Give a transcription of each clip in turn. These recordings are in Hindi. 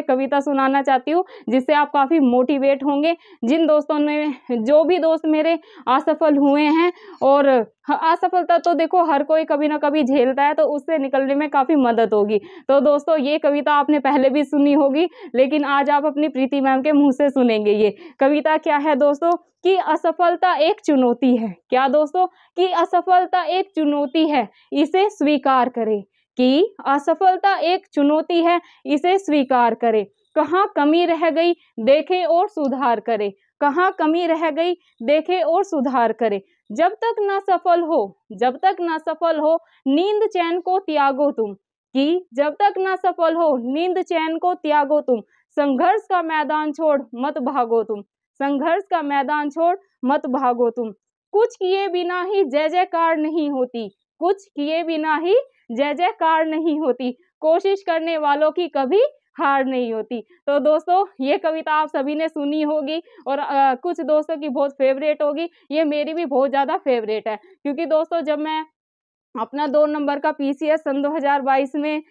पे कविता सुनाना चाहती हूँ जिससे आप काफ़ी मोटिवेट होंगे जिन दोस्तों ने जो भी दोस्त मेरे असफल हुए हैं और असफलता तो देखो हर कोई कभी ना कभी झेलता है तो उससे निकलने में काफ़ी मदद होगी तो दोस्तों ये कविता आपने पहले भी सुनी होगी लेकिन आज आप अपनी प्रीति मैम के मुंह से सुनेंगे ये कविता क्या है दोस्तों कि असफलता एक चुनौती है क्या दोस्तों कि असफलता एक चुनौती है इसे स्वीकार करें कि असफलता एक चुनौती है इसे स्वीकार करें कहाँ कमी रह गई देखें और सुधार करें कहाँ कमी रह गई देखें और सुधार करें जब तक ना सफल हो जब तक ना सफल हो नींद चैन को त्यागो तुम कि जब तक ना सफल हो नींद चैन को त्यागो तुम संघर्ष का मैदान छोड़ मत भागो तुम संघर्ष का मैदान छोड़ मत भागो तुम कुछ किए बिना ही जय जयकार नहीं होती कुछ किए बिना ही जय जयकार नहीं होती कोशिश करने वालों की कभी हार नहीं होती तो दोस्तों ये कविता आप सभी ने सुनी होगी और आ, कुछ दोस्तों की बहुत फेवरेट होगी ये मेरी भी बहुत ज़्यादा फेवरेट है क्योंकि दोस्तों जब मैं अपना दो नंबर का पीसीएस सन 2022 में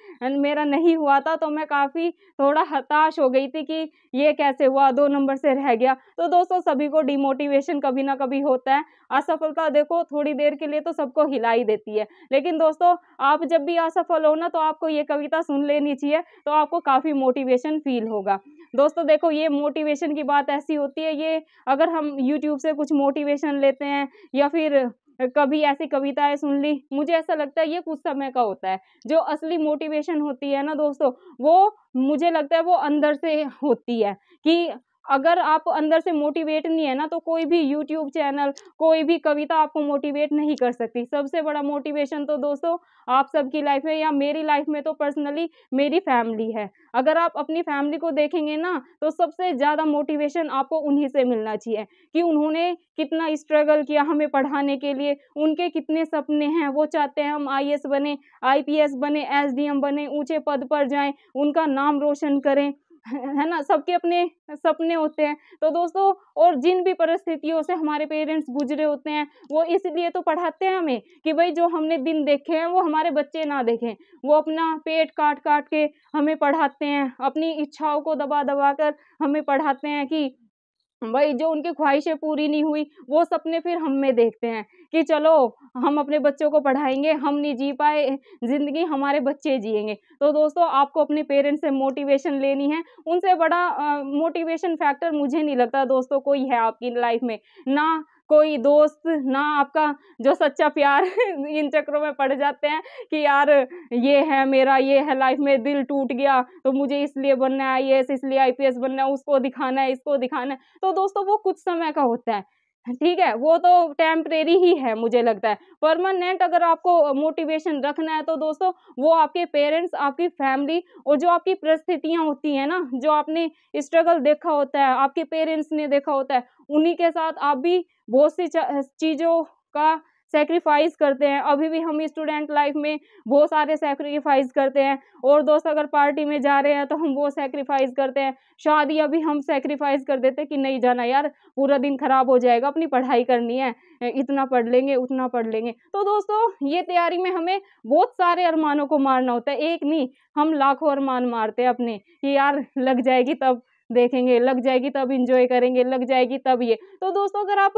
मेरा नहीं हुआ था तो मैं काफ़ी थोड़ा हताश हो गई थी कि ये कैसे हुआ दो नंबर से रह गया तो दोस्तों सभी को डिमोटिवेशन कभी ना कभी होता है असफलता देखो थोड़ी देर के लिए तो सबको हिला ही देती है लेकिन दोस्तों आप जब भी असफल हो ना तो आपको ये कविता सुन लेनी चाहिए तो आपको काफ़ी मोटिवेशन फील होगा दोस्तों देखो ये मोटिवेशन की बात ऐसी होती है ये अगर हम यूट्यूब से कुछ मोटिवेशन लेते हैं या फिर कभी ऐसी कविताएं सुन ली मुझे ऐसा लगता है ये कुछ समय का होता है जो असली मोटिवेशन होती है ना दोस्तों वो मुझे लगता है वो अंदर से होती है कि अगर आप अंदर से मोटिवेट नहीं है ना तो कोई भी यूट्यूब चैनल कोई भी कविता आपको मोटिवेट नहीं कर सकती सबसे बड़ा मोटिवेशन तो दोस्तों आप सबकी लाइफ में या मेरी लाइफ में तो पर्सनली मेरी फैमिली है अगर आप अपनी फैमिली को देखेंगे ना तो सबसे ज़्यादा मोटिवेशन आपको उन्हीं से मिलना चाहिए कि उन्होंने कितना स्ट्रगल किया हमें पढ़ाने के लिए उनके कितने सपने हैं वो चाहते हैं हम आई बने आई बने एस बने ऊँचे पद पर जाएँ उनका नाम रोशन करें है ना सबके अपने सपने होते हैं तो दोस्तों और जिन भी परिस्थितियों से हमारे पेरेंट्स गुजरे होते हैं वो इसलिए तो पढ़ाते हैं हमें कि भाई जो हमने दिन देखे हैं वो हमारे बच्चे ना देखें वो अपना पेट काट काट के हमें पढ़ाते हैं अपनी इच्छाओं को दबा दबा कर हमें पढ़ाते हैं कि भाई जो उनकी ख्वाहिशें पूरी नहीं हुई वो सपने फिर हम में देखते हैं कि चलो हम अपने बच्चों को पढ़ाएंगे हम नहीं जी पाए ज़िंदगी हमारे बच्चे जिएंगे तो दोस्तों आपको अपने पेरेंट्स से मोटिवेशन लेनी है उनसे बड़ा मोटिवेशन फैक्टर मुझे नहीं लगता दोस्तों कोई है आपकी लाइफ में ना कोई दोस्त ना आपका जो सच्चा प्यार इन चक्रों में पड़ जाते हैं कि यार ये है मेरा ये है लाइफ में दिल टूट गया तो मुझे इसलिए बनना है आई इसलिए आई बनना है उसको दिखाना है इसको दिखाना है तो दोस्तों वो कुछ समय का होता है ठीक है वो तो टेम्परेरी ही है मुझे लगता है परमानेंट अगर आपको मोटिवेशन रखना है तो दोस्तों वो आपके पेरेंट्स आपकी फैमिली और जो आपकी परिस्थितियाँ होती हैं ना जो आपने स्ट्रगल देखा होता है आपके पेरेंट्स ने देखा होता है उन्हीं के साथ आप भी बहुत सी चीज़ों का सेक्रीफाइस करते हैं अभी भी हम स्टूडेंट लाइफ में बहुत सारे सेक्रीफाइस करते हैं और दोस्त अगर पार्टी में जा रहे हैं तो हम वो सेक्रीफाइस करते हैं शादी अभी हम सेक्रीफाइस कर देते हैं कि नहीं जाना यार पूरा दिन ख़राब हो जाएगा अपनी पढ़ाई करनी है इतना पढ़ लेंगे उतना पढ़ लेंगे तो दोस्तों ये तैयारी में हमें बहुत सारे अरमानों को मारना होता है एक नहीं हम लाखों अरमान मारते हैं अपने कि यार लग जाएगी तब देखेंगे लग जाएगी तब इंजॉय करेंगे लग जाएगी तब ये तो दोस्तों अगर आप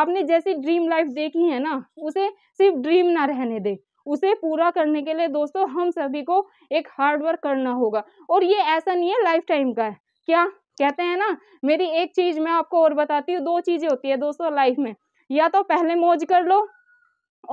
आपने जैसी ड्रीम लाइफ देखी है ना उसे सिर्फ ड्रीम ना रहने दें उसे पूरा करने के लिए दोस्तों हम सभी को एक हार्ड वर्क करना होगा और ये ऐसा नहीं है लाइफ टाइम का है क्या कहते हैं ना मेरी एक चीज मैं आपको और बताती हूँ दो चीजें होती है दोस्तों लाइफ में या तो पहले मौज कर लो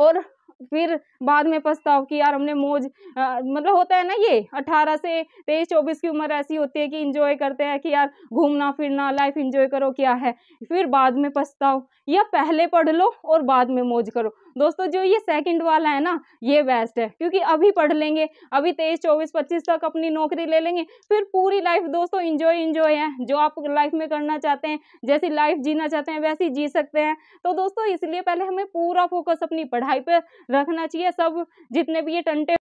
और फिर बाद में पछताओ कि यार हमने मौज मतलब होता है ना ये अठारह से तेईस चौबीस की उम्र ऐसी होती है कि इंजॉय करते हैं कि यार घूमना फिरना लाइफ इंजॉय करो क्या है फिर बाद में पछताओ या पहले पढ़ लो और बाद में मौज करो दोस्तों जो ये सेकंड वाला है ना ये बेस्ट है क्योंकि अभी पढ़ लेंगे अभी तेईस चौबीस पच्चीस तक अपनी नौकरी ले लेंगे फिर पूरी लाइफ दोस्तों इंजॉय इंजॉय है जो आप लाइफ में करना चाहते हैं जैसी लाइफ जीना चाहते हैं वैसी जी सकते हैं तो दोस्तों इसलिए पहले हमें पूरा फोकस अपनी पढ़ाई पर रखना चाहिए सब जितने भी ये टंटे